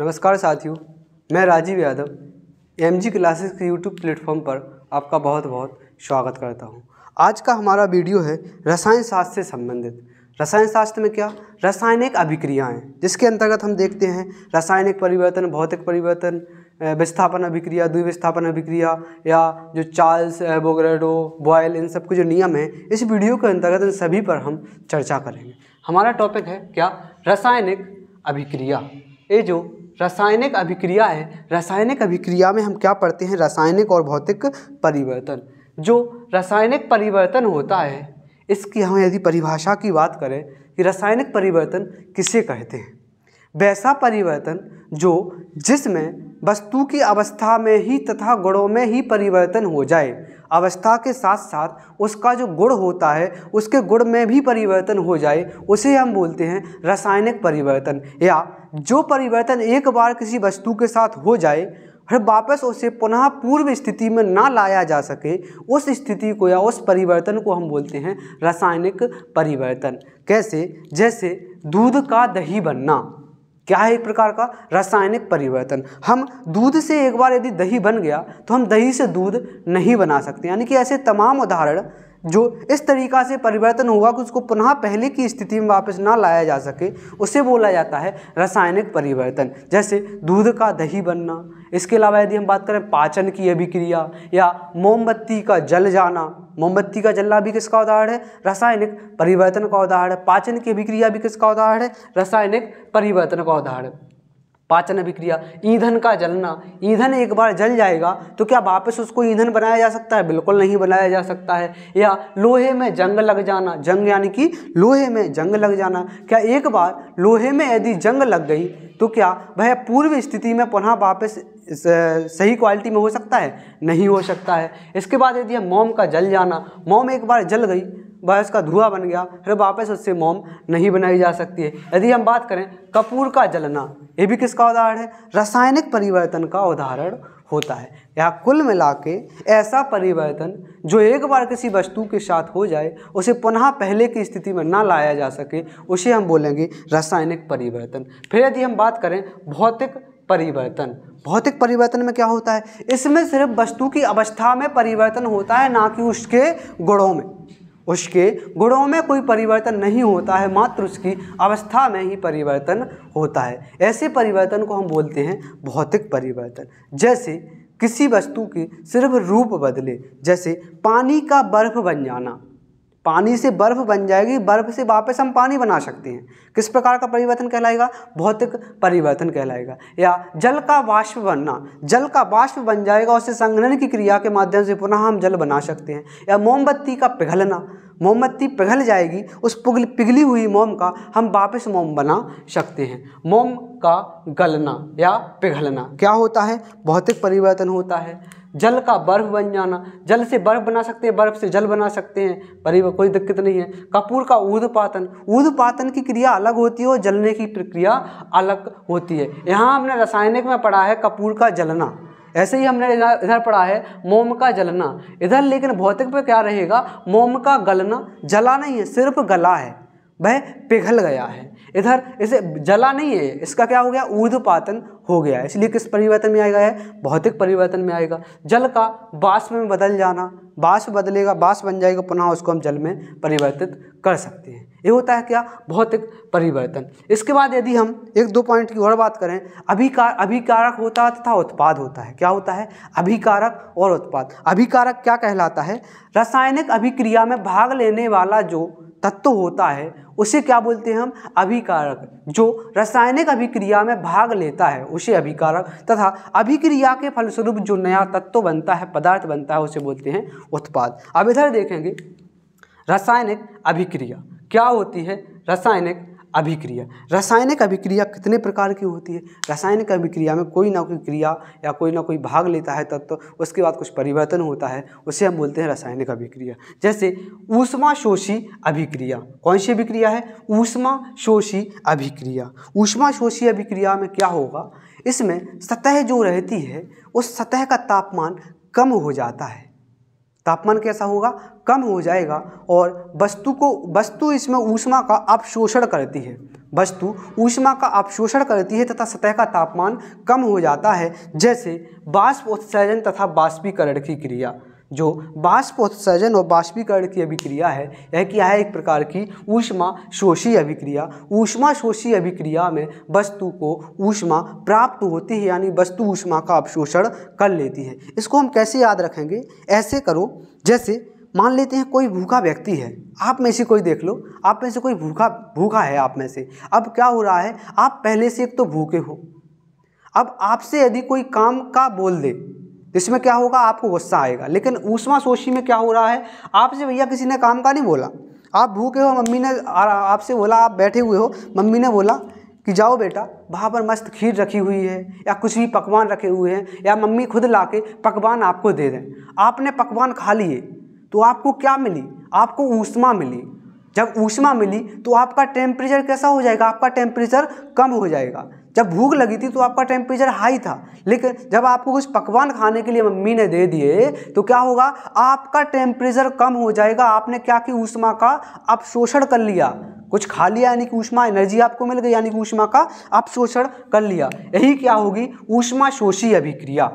नमस्कार साथियों मैं Rajeev Yadav M G classes के यूट्यूब प्लेटफॉर्म पर आपका बहुत बहुत स्वागत करता हूँ आज का हमारा वीडियो है रसायन शास्त्र से संबंधित रसायन शास्त्र में क्या रासायनिक अभिक्रियाएं जिसके अंतर्गत हम देखते हैं रासायनिक परिवर्तन भौतिक परिवर्तन विस्थापन अभिक्रिया द्विविस्थापन अभिक्रिया या जो चार्ल्स बोग्रेडो बॉयल इन सब के जो नियम हैं इस वीडियो के अंतर्गत इन सभी पर हम चर्चा करेंगे हमारा टॉपिक है क्या रासायनिक अभिक्रिया ये जो रासायनिक अभिक्रिया है रासायनिक अभिक्रिया में हम क्या पढ़ते हैं रासायनिक और भौतिक परिवर्तन जो रासायनिक परिवर्तन होता है इसकी हम यदि परिभाषा की बात करें कि रासायनिक परिवर्तन किसे कहते हैं वैसा परिवर्तन जो जिसमें वस्तु की अवस्था में ही तथा गुणों में ही परिवर्तन हो जाए अवस्था के साथ साथ उसका जो गुण होता है उसके गुण में भी परिवर्तन हो जाए उसे हम बोलते हैं रासायनिक परिवर्तन या जो परिवर्तन एक बार किसी वस्तु के साथ हो जाए फिर वापस उसे पुनः पूर्व स्थिति में ना लाया जा सके उस स्थिति को या उस परिवर्तन को हम बोलते हैं रासायनिक परिवर्तन कैसे जैसे दूध का दही बनना क्या है एक प्रकार का रासायनिक परिवर्तन हम दूध से एक बार यदि दही बन गया तो हम दही से दूध नहीं बना सकते यानी कि ऐसे तमाम उदाहरण जो इस तरीका से परिवर्तन होगा कि उसको पुनः पहले की स्थिति में वापस ना लाया जा सके उसे बोला जाता है रासायनिक परिवर्तन जैसे दूध का दही बनना इसके अलावा यदि हम बात करें पाचन की अभिक्रिया या मोमबत्ती का जल जाना मोमबत्ती का जलना भी किसका उदाहरण है रासायनिक परिवर्तन का उदाहरण है पाचन की अभिक्रिया भी किसका उदाहरण है रासायनिक परिवर्तन का उदाहरण है पाचन अभिक्रिया ईंधन का जलना ईंधन एक बार जल जाएगा तो क्या वापस उसको ईंधन बनाया जा सकता है बिल्कुल नहीं बनाया जा सकता है या लोहे में जंग लग जाना जंग यानी कि लोहे में जंग लग जाना क्या एक बार लोहे में यदि जंग लग गई तो क्या वह पूर्व स्थिति में पुनः वापस सही क्वालिटी में हो सकता है नहीं हो सकता है इसके बाद यदि मोम का जल जाना मोम एक बार जल गई वह का धुआं बन गया फिर वापस उससे मोम नहीं बनाई जा सकती है यदि हम बात करें कपूर का जलना ये भी किसका उदाहरण है रासायनिक परिवर्तन का उदाहरण होता है यह कुल मिला के ऐसा परिवर्तन जो एक बार किसी वस्तु के साथ हो जाए उसे पुनः पहले की स्थिति में ना लाया जा सके उसे हम बोलेंगे रासायनिक परिवर्तन फिर यदि हम बात करें भौतिक परिवर्तन भौतिक परिवर्तन में क्या होता है इसमें सिर्फ वस्तु की अवस्था में परिवर्तन होता है ना कि उसके गुणों में उसके गुणों में कोई परिवर्तन नहीं होता है मात्र उसकी अवस्था में ही परिवर्तन होता है ऐसे परिवर्तन को हम बोलते हैं भौतिक परिवर्तन जैसे किसी वस्तु के सिर्फ रूप बदले जैसे पानी का बर्फ बन जाना पानी से बर्फ़ बन जाएगी बर्फ़ से वापस हम पानी बना सकते हैं किस प्रकार का परिवर्तन कहलाएगा भौतिक परिवर्तन कहलाएगा या जल का वाष्प बनना जल का वाष्प बन जाएगा उससे संघनन की क्रिया के माध्यम से पुनः हम जल बना सकते हैं या मोमबत्ती का पिघलना मोमबत्ती पिघल जाएगी उस पिघली हुई मोम का हम वापस मोम बना सकते हैं मोम का गलना या पिघलना क्या होता है भौतिक परिवर्तन होता है जल का बर्फ़ बन जाना जल से बर्फ़ बना सकते हैं बर्फ़ से जल बना सकते हैं पर कोई दिक्कत नहीं है कपूर का ऊधपातन ऊधपातन की क्रिया अलग होती है और जलने की प्रक्रिया अलग होती है यहाँ हमने रासायनिक में पढ़ा है कपूर का जलना ऐसे ही हमने इधर पढ़ा है मोम का जलना इधर लेकिन भौतिक पर क्या रहेगा मोम का गलना जला नहीं है सिर्फ गला है वह पिघल गया है इधर इसे जला नहीं है इसका क्या हो गया ऊर्ध्वपातन हो गया इसलिए किस परिवर्तन में आएगा है भौतिक परिवर्तन में आएगा जल का बाष्प में बदल जाना बाष्प बदलेगा बाष्प बन जाएगा पुनः उसको हम जल में परिवर्तित कर सकते हैं ये होता है क्या भौतिक परिवर्तन इसके बाद यदि हम एक दो पॉइंट की और बात करें अभिकार अभिकारक होता है तथा उत्पाद होता है क्या होता है अभिकारक और उत्पाद अभिकारक क्या कहलाता है रासायनिक अभिक्रिया में भाग लेने वाला जो तत्व होता है उसे क्या बोलते हैं हम अभिकारक जो रासायनिक अभिक्रिया में भाग लेता है उसे अभिकारक तथा अभिक्रिया के फलस्वरूप जो नया तत्व बनता है पदार्थ बनता है उसे बोलते हैं उत्पाद अब इधर देखेंगे रासायनिक अभिक्रिया क्या होती है रासायनिक अभिक्रिया रासायनिक अभिक्रिया कितने प्रकार की होती है रासायनिक अभिक्रिया में कोई ना कोई क्रिया या कोई ना कोई भाग लेता है तत्व तो उसके बाद कुछ परिवर्तन होता है उसे हम बोलते हैं रासायनिक अभिक्रिया जैसे ऊष्मा शोषी अभिक्रिया कौन सी अभिक्रिया है ऊष्मा शोषी अभिक्रिया ऊष्मा शोषी अभिक्रिया में क्या होगा इसमें सतह जो रहती है उस सतह का तापमान कम हो जाता है तापमान कैसा होगा कम हो जाएगा और वस्तु को वस्तु इसमें ऊष्मा का अपशोषण करती है वस्तु ऊष्मा का अपशोषण करती है तथा सतह का तापमान कम हो जाता है जैसे बाष्प उत्सर्जन तथा बाष्पीकरण की क्रिया जो बाष्प उत्सर्जन और बाष्पीकरण की अभिक्रिया है यह क्या है एक प्रकार की ऊष्मा शोषी अभिक्रिया ऊष्मा शोषी अभिक्रिया में वस्तु को ऊष्मा प्राप्त होती है यानी वस्तु ऊष्मा का अपशोषण कर लेती है इसको हम कैसे याद रखेंगे ऐसे करो जैसे मान लेते हैं कोई भूखा व्यक्ति है आप में से कोई देख लो आप में से कोई भूखा भूखा है आप में से अब क्या हो रहा है आप पहले से एक तो भूखे हो अब आपसे यदि कोई काम का बोल दे इसमें क्या होगा आपको गुस्सा आएगा लेकिन ऊष्मा सोशी में क्या हो रहा है आपसे भैया किसी ने काम का नहीं बोला आप भूखे हो मम्मी ने आपसे बोला आप बैठे हुए हो मम्मी ने बोला कि जाओ बेटा वहाँ पर मस्त खीर रखी हुई है या कुछ भी पकवान रखे हुए हैं या मम्मी खुद ला के पकवान आपको दे दें आपने पकवान खा लिए तो आपको क्या मिली आपको ऊष्मा मिली जब ऊष्मा मिली तो आपका टेम्परेचर कैसा हो जाएगा आपका टेम्परेचर कम हो जाएगा जब भूख लगी थी तो आपका टेम्परेचर हाई था लेकिन जब आपको कुछ पकवान खाने के लिए मम्मी ने दे दिए तो क्या होगा आपका टेम्परेचर कम हो जाएगा आपने क्या कि ऊष्मा का अपशोषण कर लिया कुछ खा लिया यानी कि ऊष्मा एनर्जी आपको मिल गई यानी कि ऊष्मा का अपशोषण कर लिया यही क्या होगी ऊष्मा शोषी अभिक्रिया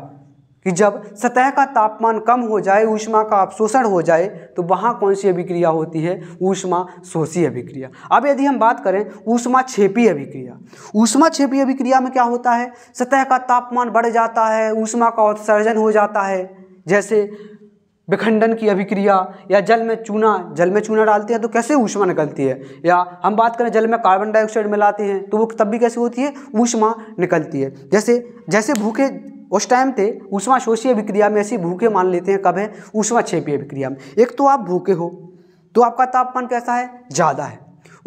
कि जब सतह का तापमान कम हो जाए ऊष्मा का अवशोषण हो जाए तो वहाँ कौन सी अभिक्रिया होती है ऊष्मा शोषी अभिक्रिया अब यदि हम बात करें ऊष्मा छेपी अभिक्रिया ऊष्मा छेपी अभिक्रिया में क्या होता है सतह का तापमान बढ़ जाता है ऊष्मा का उत्सर्जन हो जाता है जैसे विखंडन की अभिक्रिया या जल में चूना जल में चूना डालते हैं तो कैसे ऊष्मा निकलती है या हम बात करें जल में कार्बन डाइऑक्साइड मिलाते हैं तो वो तब भी कैसे होती है ऊष्मा निकलती है जैसे जैसे भूखे उस टाइम थे ऊष्मा शोषीय विक्रिया में ऐसी भूखे मान लेते हैं कब है ऊष्मा क्षेपीय विक्रिया में एक तो आप भूखे हो तो आपका तापमान कैसा है ज़्यादा है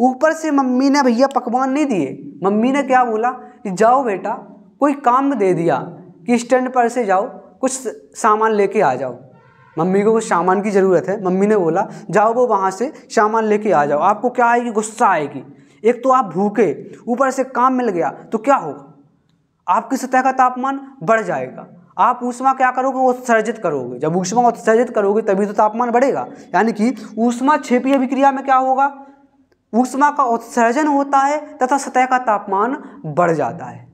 ऊपर से मम्मी ने भैया पकवान नहीं दिए मम्मी ने क्या बोला कि जाओ बेटा कोई काम दे दिया कि स्टैंड पर से जाओ कुछ सामान लेके आ जाओ मम्मी को कुछ सामान की ज़रूरत है मम्मी ने बोला जाओ वो वहाँ से सामान लेके आ जाओ आपको क्या आएगी गुस्सा आएगी एक तो आप भूखे ऊपर से काम मिल गया तो क्या होगा आपकी सतह का तापमान बढ़ जाएगा आप ऊष्मा क्या करोगे उत्सर्जित करोगे जब ऊष्मा उत्सर्जित करोगे तभी तो तापमान बढ़ेगा यानी कि ऊष्मा क्षेपीय अभिक्रिया में क्या होगा ऊष्मा का उत्सर्जन होता है तथा सतह का तापमान बढ़ जाता है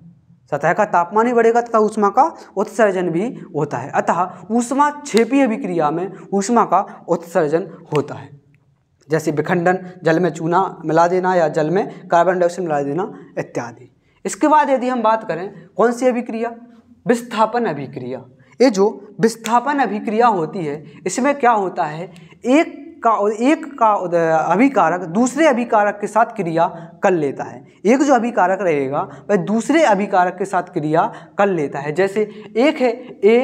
सतह का तापमान ही बढ़ेगा तथा ऊष्मा का उत्सर्जन भी होता है अतः ऊष्मा क्षेपीय अभिक्रिया में ऊष्मा का उत्सर्जन होता है जैसे विखंडन जल में चूना मिला देना या जल में कार्बन डाइऑक्साइड मिला देना इत्यादि इसके बाद यदि हम बात करें कौन सी अभिक्रिया विस्थापन अभिक्रिया ये जो विस्थापन अभिक्रिया होती है इसमें क्या होता है एक का एक का अभिकारक दूसरे अभिकारक के साथ क्रिया कर लेता है एक जो अभिकारक रहेगा वह दूसरे अभिकारक के साथ क्रिया कर लेता है जैसे एक है ए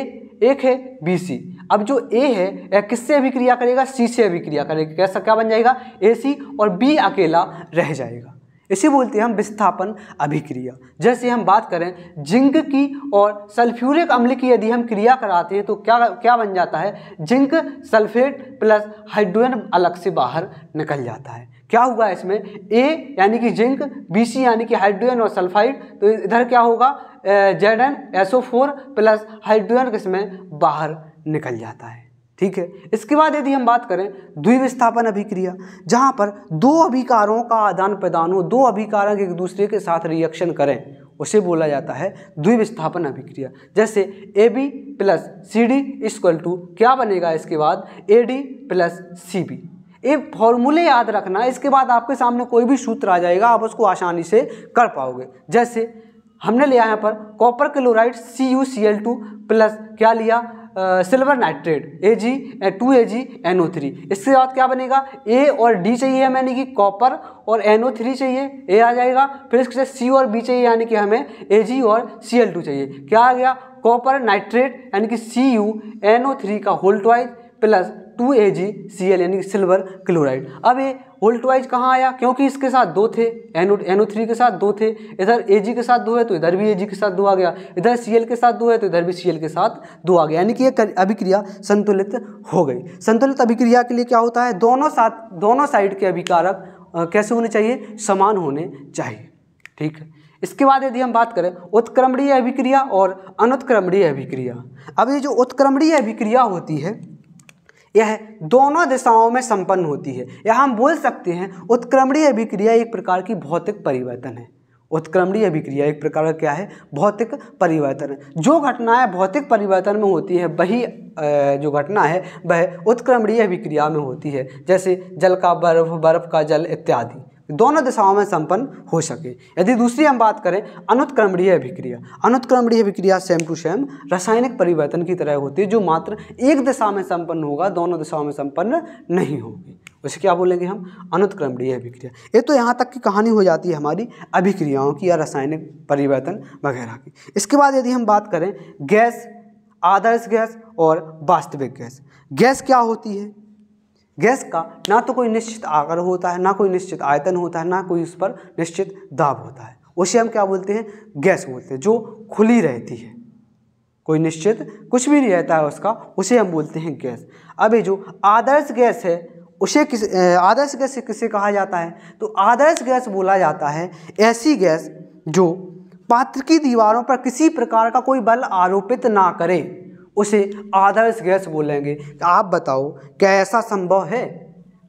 एक है बी सी अब जो ए है यह किससे अभिक्रिया करेगा सी से अभिक्रिया करेगा कैसा क्या बन जाएगा ए सी और बी अकेला रह जाएगा इसे बोलते हैं हम विस्थापन अभिक्रिया जैसे हम बात करें जिंक की और सल्फ्यूरिक अम्ल की यदि हम क्रिया कराते हैं तो क्या क्या बन जाता है जिंक सल्फेट प्लस हाइड्रोजन अलग से बाहर निकल जाता है क्या हुआ इसमें ए यानी कि जिंक बी सी यानी कि हाइड्रोजन और सल्फाइड तो इधर क्या होगा Z N S O four plus hydrogen किसमें बाहर निकल जाता है ठीक है इसके बाद यदि हम बात करें द्विविस्थापन अभिक्रिया जहाँ पर दो अभिकारों का आदान प्रदान हो दो अभिकारक एक दूसरे के साथ रिएक्शन करें उसे बोला जाता है द्विविस्थापन अभिक्रिया जैसे A B plus C D equal to क्या बनेगा इसके बाद A D plus C B ये फॉर्मूले याद रखना इसके बाद आपके सामने कोई भी सूत्र आ जाएगा आप उसको आसानी से कर पाओगे जैसे हमने लिया यहाँ पर copper chloride C U C L two plus क्या लिया silver nitrate A G two A G N O three इसके बाद क्या बनेगा ए और डी चाहिए हमें यानी कि कॉपर और एन ओ थ्री चाहिए ए आ जाएगा फिर इसके साथ सी और बी चाहिए यानी कि हमें ए जी और सी एल टू चाहिए क्या आ गया कॉपर नाइट्रेट यानी कि C U N O three का वाइज plus two A G C L यानी कि सिल्वर क्लोराइड अब ये वाइज कहाँ आया क्योंकि इसके साथ दो थे एन एनो थ्री के साथ दो थे इधर ए जी के साथ दो है तो इधर भी ए जी के साथ दो आ गया इधर सी एल के साथ दो है तो इधर भी सी एल के साथ दो आ गया यानी कि ये अभिक्रिया संतुलित हो गई संतुलित अभिक्रिया के लिए क्या होता है दोनों साथ दोनों साइड के अभिकारक कैसे होने चाहिए समान होने चाहिए ठीक है इसके बाद यदि हम बात करें उत्क्रमणीय अभिक्रिया और अनुत्क्रमणीय अभिक्रिया अब ये जो उत्क्रमणीय अभिक्रिया होती है यह दोनों दिशाओं में संपन्न होती है यह हम बोल सकते हैं उत्क्रमणीय अभिक्रिया एक प्रकार की भौतिक परिवर्तन है उत्क्रमणीय अभिक्रिया एक प्रकार का क्या है भौतिक परिवर्तन जो घटनाएं भौतिक परिवर्तन में होती है वही जो घटना है वह उत्क्रमणीय अभिक्रिया में होती है जैसे जल का बर्फ बर्फ का जल इत्यादि दोनों दिशाओं में संपन्न हो सके यदि दूसरी हम बात करें अनुत्क्रमणीय अभिक्रिया अनुत्क्रमणीय अभिक्रिया सेम टू सेम रासायनिक परिवर्तन की तरह होती है जो मात्र एक दिशा में संपन्न होगा दोनों दिशाओं में संपन्न नहीं होगी उसे क्या बोलेंगे हम अनुत्क्रमणीय अभिक्रिया ये तो यहाँ तक की कहानी हो जाती है हमारी अभिक्रियाओं की या रासायनिक परिवर्तन वगैरह की इसके बाद यदि हम बात करें गैस आदर्श गैस और वास्तविक गैस गैस क्या होती है गैस का ना तो कोई निश्चित आकार होता है ना कोई निश्चित आयतन होता है ना कोई उस पर निश्चित दाब होता है उसे हम क्या बोलते हैं गैस बोलते हैं जो खुली रहती है कोई निश्चित कुछ भी नहीं रहता है उसका उसे हम बोलते हैं गैस अब ये जो आदर्श गैस है उसे किस आदर्श गैस किसे कहा जाता है तो आदर्श गैस बोला जाता है ऐसी गैस जो पात्र की दीवारों पर किसी प्रकार का कोई बल आरोपित ना करें उसे आदर्श गैस बोलेंगे आप बताओ क्या ऐसा संभव है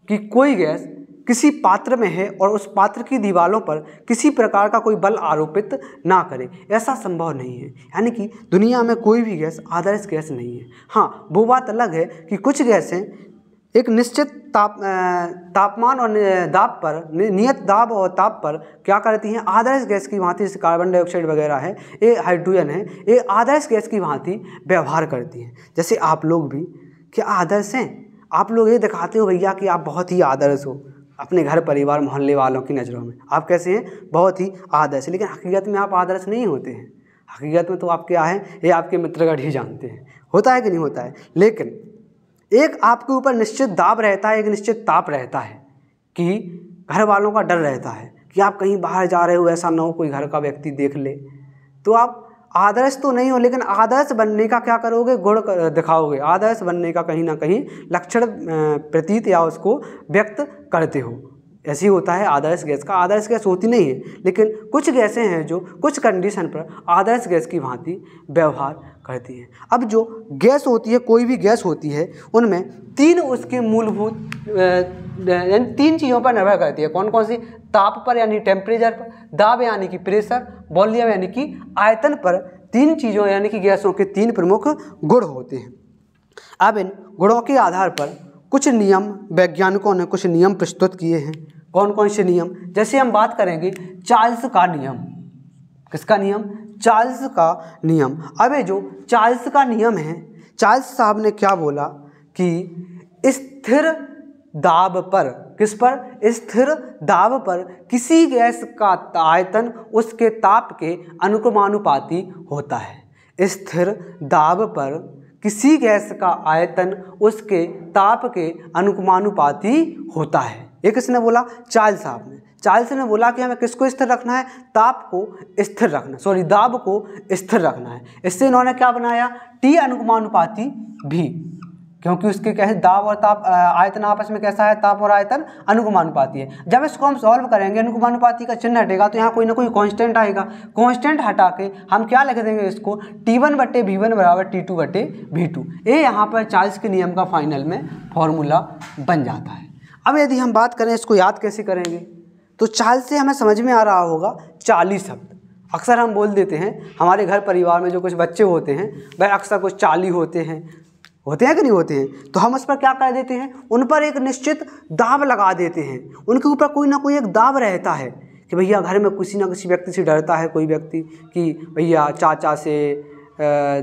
कि कोई गैस किसी पात्र में है और उस पात्र की दीवारों पर किसी प्रकार का कोई बल आरोपित ना करे ऐसा संभव नहीं है यानी कि दुनिया में कोई भी गैस आदर्श गैस नहीं है हाँ वो बात अलग है कि कुछ गैसें एक निश्चित ताप तापमान और दाब पर नियत दाब और ताप पर क्या करती हैं आदर्श गैस की भांति जैसे कार्बन डाइऑक्साइड वगैरह है ये हाइड्रोजन है ये आदर्श गैस की भांति व्यवहार करती हैं जैसे आप लोग भी क्या आदर्श हैं आप लोग ये दिखाते हो भैया कि आप बहुत ही आदर्श हो अपने घर परिवार मोहल्ले वालों की नज़रों में आप कैसे हैं बहुत ही आदर्श लेकिन हकीकत में आप आदर्श नहीं होते हैं हकीकत में तो आप क्या हैं ये आपके मित्रगढ़ ही जानते हैं होता है कि नहीं होता है लेकिन एक आपके ऊपर निश्चित दाब रहता है एक निश्चित ताप रहता है कि घर वालों का डर रहता है कि आप कहीं बाहर जा रहे हो ऐसा ना हो कोई घर का व्यक्ति देख ले तो आप आदर्श तो नहीं हो लेकिन आदर्श बनने का क्या करोगे गुण कर, दिखाओगे आदर्श बनने का कहीं ना कहीं लक्षण प्रतीत या उसको व्यक्त करते हो ऐसी होता है आदर्श गैस का आदर्श गैस होती नहीं है लेकिन कुछ गैसें हैं जो कुछ कंडीशन पर आदर्श गैस की भांति व्यवहार करती हैं अब जो गैस होती है कोई भी गैस होती है उनमें तीन उसके मूलभूत यानी तीन चीज़ों पर निर्भर करती है कौन कौन सी ताप पर यानी टेम्परेचर पर दाब यानी कि प्रेशर वॉल्यूम यानी कि आयतन पर तीन चीज़ों यानी कि गैसों के तीन प्रमुख गुण होते हैं अब इन गुणों के आधार पर कुछ नियम वैज्ञानिकों ने कुछ नियम प्रस्तुत किए हैं कौन कौन से नियम जैसे हम बात करेंगे चार्ल्स का नियम किसका नियम चार्ल्स का नियम अब ये जो चार्ल्स का नियम है चार्ल्स साहब ने क्या बोला कि स्थिर दाब पर किस पर स्थिर दाब पर किसी गैस का आयतन उसके ताप के अनुक्रमानुपाती होता है स्थिर दाब पर किसी गैस का आयतन उसके ताप के अनुकमानुपाती होता है ये किसने बोला चाल साहब ने साहब ने बोला कि हमें किसको स्थिर रखना है ताप को स्थिर रखना सॉरी दाब को स्थिर रखना है इससे इन्होंने क्या बनाया टी अनुकमानुपाती भी क्योंकि उसके कैसे दाब और ताप आयतन आपस में कैसा है ताप और आयतन अनुगमानुपाती है जब इसको हम सॉल्व करेंगे अनुगमानुपाती का चिन्ह हटेगा तो यहाँ कोई ना कोई कांस्टेंट आएगा कांस्टेंट हटा के हम क्या लिख देंगे इसको टी वन बटे वी वन बराबर टी टू बटे वी टू ये यहाँ पर चार्ल्स के नियम का फाइनल में फॉर्मूला बन जाता है अब यदि हम बात करें इसको याद कैसे करेंगे तो चार्ल्स से हमें समझ में आ रहा होगा चालीस शब्द अक्सर हम बोल देते हैं हमारे घर परिवार में जो कुछ बच्चे होते हैं वह अक्सर कुछ चाली होते हैं होते हैं कि नहीं होते हैं तो हम उस पर क्या कर देते हैं उन पर एक निश्चित दाब लगा देते हैं उनके ऊपर कोई ना कोई एक दाब रहता है कि भैया घर में किसी ना किसी व्यक्ति से डरता है कोई व्यक्ति कि भैया चाचा से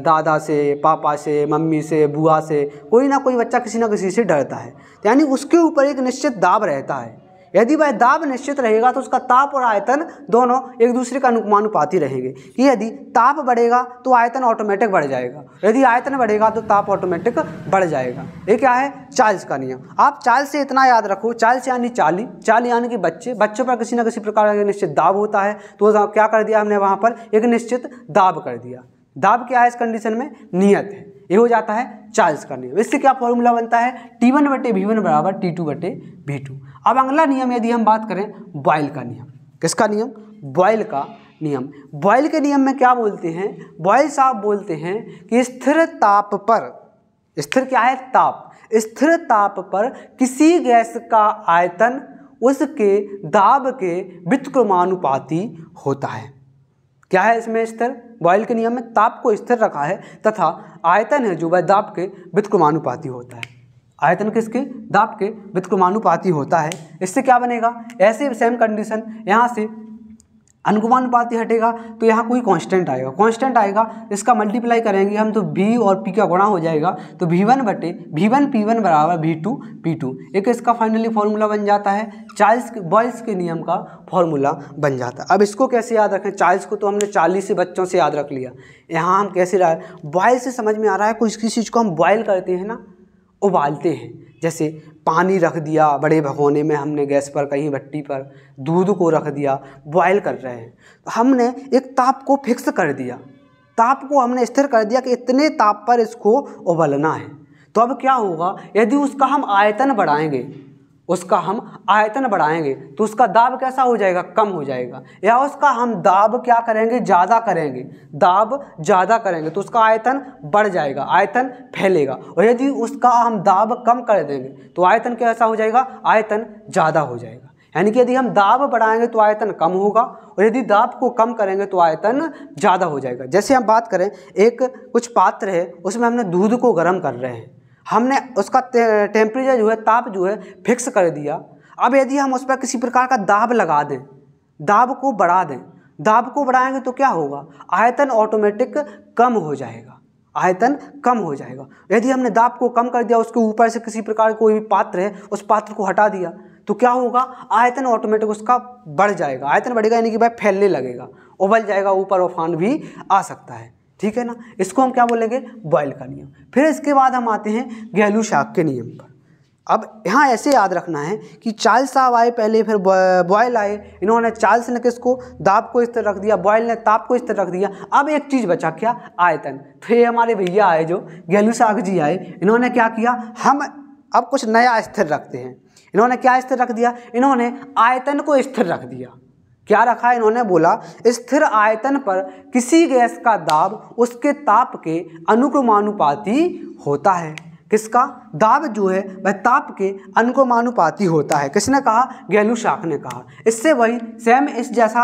दादा से पापा से मम्मी से बुआ से कोई ना कोई बच्चा किसी ना किसी से डरता है यानी उसके ऊपर एक निश्चित दाब रहता है यदि वह दाब निश्चित रहेगा तो उसका ताप और आयतन दोनों एक दूसरे का अनुमानुपाती रहेंगे कि यदि ताप बढ़ेगा तो आयतन ऑटोमेटिक बढ़ जाएगा यदि आयतन बढ़ेगा तो ताप ऑटोमेटिक बढ़ जाएगा ये क्या है चाल्स का नियम आप चाल से इतना याद रखो चाल्स यानी चाली चाल यानी कि बच्चे बच्चों पर किसी न किसी प्रकार का निश्चित दाब होता है तो क्या कर दिया हमने वहाँ पर एक निश्चित दाब कर दिया दाब क्या है इस कंडीशन में नियत है ये हो जाता है चार्ज का नियम इससे क्या फॉर्मूला बनता है टी वन बटे वी वन बराबर टी टू बटे वी टू अब अगला नियम यदि हम बात करें बॉयल का नियम किसका नियम बॉयल का नियम बॉयल के नियम में क्या बोलते हैं बॉयल साहब बोलते हैं कि स्थिर ताप पर स्थिर क्या है ताप स्थिर ताप पर किसी गैस का आयतन उसके दाब के विक्रमानुपाती होता है क्या है इसमें स्थिर बॉयल के नियम में ताप को स्थिर रखा है तथा आयतन है जो वह दाब के विक्रमानुपाती होता है आयतन किसके दाब के व्युतक्रमानुपाती होता है इससे क्या बनेगा ऐसे सेम कंडीशन यहाँ से अनुकुमानुपाति हटेगा तो यहाँ कोई कांस्टेंट आएगा कांस्टेंट आएगा इसका मल्टीप्लाई करेंगे हम तो बी और पी का गुणा हो जाएगा तो भी वन बटे भी वन पी वन बराबर भी टू पी टू एक इसका फाइनली फॉर्मूला बन जाता है चार्ल्स बॉयल्स के नियम का फॉर्मूला बन जाता है अब इसको कैसे याद रखें चार्ल्स को तो हमने चालीस से बच्चों से याद रख लिया यहाँ हम कैसे बॉयल से समझ में आ रहा है कोई किसी चीज़ को हम बॉयल करते हैं ना उबालते हैं जैसे पानी रख दिया बड़े भगोने में हमने गैस पर कहीं भट्टी पर दूध को रख दिया बॉयल कर रहे हैं तो हमने एक ताप को फिक्स कर दिया ताप को हमने स्थिर कर दिया कि इतने ताप पर इसको उबलना है तो अब क्या होगा यदि उसका हम आयतन बढ़ाएंगे उसका हम आयतन बढ़ाएंगे तो उसका दाब कैसा हो जाएगा कम हो जाएगा या उसका हम दाब क्या करेंगे ज़्यादा करेंगे दाब ज़्यादा करेंगे तो उसका आयतन बढ़ जाएगा आयतन फैलेगा और यदि उसका हम दाब कम कर देंगे तो आयतन कैसा हो जाएगा आयतन ज़्यादा हो जाएगा यानी कि यदि हम दाब बढ़ाएंगे तो आयतन कम होगा और यदि दाब को कम करेंगे तो आयतन ज़्यादा हो जाएगा जैसे हम बात करें एक कुछ पात्र है उसमें हमने दूध को गर्म कर रहे हैं हमने उसका टेम्परेचर जो है ताप जो है फिक्स कर दिया अब यदि हम उस पर किसी प्रकार का दाब लगा दें दाब को बढ़ा दें दाब को बढ़ाएंगे तो क्या होगा आयतन ऑटोमेटिक कम हो जाएगा आयतन कम हो जाएगा यदि हमने दाब को कम कर दिया उसके ऊपर से किसी प्रकार कोई भी पात्र है उस पात्र को हटा दिया तो क्या होगा आयतन ऑटोमेटिक उसका बढ़ जाएगा आयतन बढ़ेगा यानी कि भाई फैलने लगेगा उबल जाएगा ऊपर उफान भी आ सकता है ठीक है ना इसको हम क्या बोलेंगे बॉयल का नियम फिर इसके बाद हम आते हैं गहलू शाक के नियम पर अब यहाँ ऐसे याद रखना है कि चार्ल्स साहब आए पहले फिर बॉयल आए इन्होंने चार्ल्स ने किसको दाब को इस तरह रख दिया बॉयल ने ताप को इस तरह रख दिया अब एक चीज़ बचा क्या आयतन तो ये हमारे भैया आए जो गहलू साग जी आए इन्होंने क्या किया हम अब कुछ नया स्थिर रखते हैं इन्होंने क्या स्थिर रख दिया इन्होंने आयतन को स्थिर रख दिया क्या रखा है इन्होंने बोला स्थिर आयतन पर किसी गैस का दाब उसके ताप के अनुक्रमानुपाती होता है किसका दाब जो है वह ताप के अनुक्रमानुपाती होता है किसने कहा गहलू शाख ने कहा इससे वही सेम इस जैसा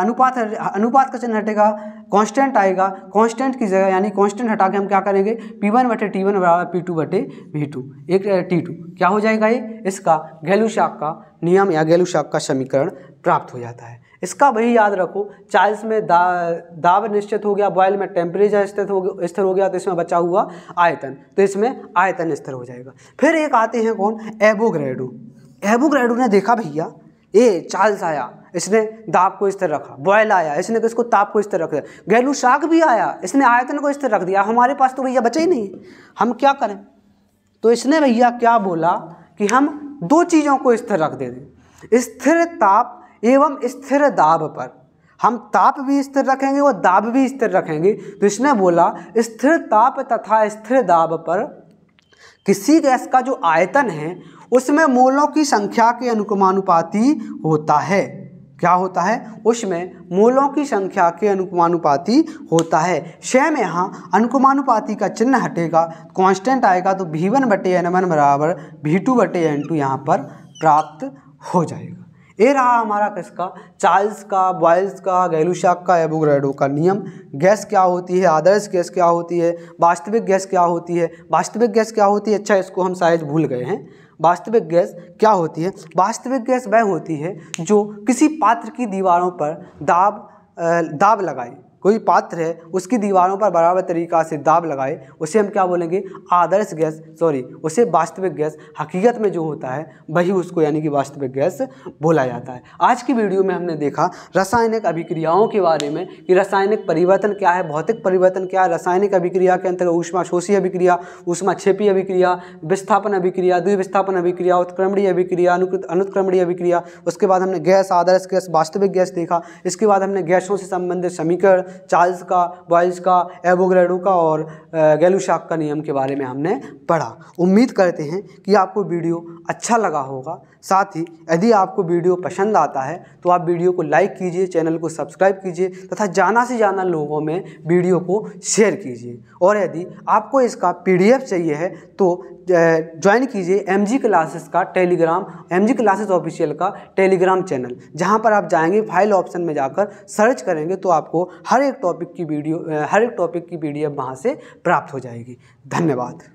अनुपात अनुपात का चिन्ह हटेगा कांस्टेंट आएगा कांस्टेंट की जगह यानी कांस्टेंट हटा के हम क्या करेंगे पी वन बटे टी वन बराबर पी टू बटे वी टू एक टी टू क्या हो जाएगा ये इसका गहलू शाख का नियम या गहलू शाख का समीकरण प्राप्त हो जाता है इसका वही याद रखो चाइल्स में दा दाब निश्चित हो गया बॉयल में टेम्परेचर स्थित हो स्थिर हो गया तो इसमें बचा हुआ आयतन तो इसमें आयतन स्थिर हो जाएगा फिर एक आते हैं कौन एबोग्रेडो एबोग्रेडो ने देखा भैया ए चार्ल्स आया इसने दाब को स्थिर रखा बॉयल आया इसने किसको ताप को स्थिर रख दिया घरेलू शाक भी आया इसने आयतन को स्थिर रख दिया हमारे पास तो भैया बचे ही नहीं हम क्या करें तो इसने भैया क्या बोला कि हम दो चीज़ों को स्थिर रख दे दें स्थिर ताप एवं स्थिर दाब पर हम ताप भी स्थिर रखेंगे और दाब भी स्थिर रखेंगे तो इसने बोला स्थिर ताप तथा स्थिर दाब पर किसी गैस का जो आयतन है उसमें मोलों की संख्या के अनुकमानुपाती होता है क्या होता है उसमें मोलों की संख्या के अनुकमानुपाती होता है क्षय में यहाँ अनुक्रमानुपाती का चिन्ह हटेगा कांस्टेंट आएगा तो भी वन बटे एन वन बराबर भी टू बटे एन टू यहाँ पर प्राप्त हो जाएगा ये रहा हमारा किसका चार्ल्स का बॉयल्स का गैलूशाक का एबोग्रेडो का नियम गैस क्या होती है आदर्श गैस क्या होती है वास्तविक गैस क्या होती है वास्तविक गैस क्या होती है अच्छा इसको हम शायद भूल गए हैं वास्तविक गैस क्या होती है वास्तविक गैस वह होती है जो किसी पात्र की दीवारों पर दाब दाब लगाए कोई पात्र है उसकी दीवारों पर बराबर तरीक़ा से दाब लगाए उसे हम क्या बोलेंगे आदर्श गैस सॉरी उसे वास्तविक गैस हकीकत में जो होता है वही उसको यानी कि वास्तविक गैस बोला जाता है आज की वीडियो में हमने देखा रासायनिक अभिक्रियाओं के बारे में कि रासायनिक परिवर्तन क्या है भौतिक परिवर्तन क्या है रासायनिक अभिक्रिया के अंतर्गत ऊष्मा शोषी अभिक्रिया ऊष्मा छेपी अभिक्रिया विस्थापन अभिक्रिया द्विविस्थापन अभिक्रिया उत्क्रमणीय अभिक्रिया अनुकृत अनुत्क्रमणीय अभिक्रिया उसके बाद हमने गैस आदर्श गैस वास्तविक गैस देखा इसके बाद हमने गैसों से संबंधित समीकरण चार्ल्स का बॉयल्स का एबोग्रेडो का और गैलूशाक का नियम के बारे में हमने पढ़ा उम्मीद करते हैं कि आपको वीडियो अच्छा लगा होगा साथ ही यदि आपको वीडियो पसंद आता है तो आप वीडियो को लाइक कीजिए चैनल को सब्सक्राइब कीजिए तथा जाना से जाना लोगों में वीडियो को शेयर कीजिए और यदि आपको इसका पीडीएफ चाहिए है तो ज्वाइन कीजिए एम जी क्लासेस का Telegram M G classes official का टेलीग्राम चैनल जहाँ पर आप जाएंगे फाइल ऑप्शन में जाकर सर्च करेंगे तो आपको हर एक टॉपिक की वीडियो हर एक टॉपिक की पी डी वहाँ से प्राप्त हो जाएगी धन्यवाद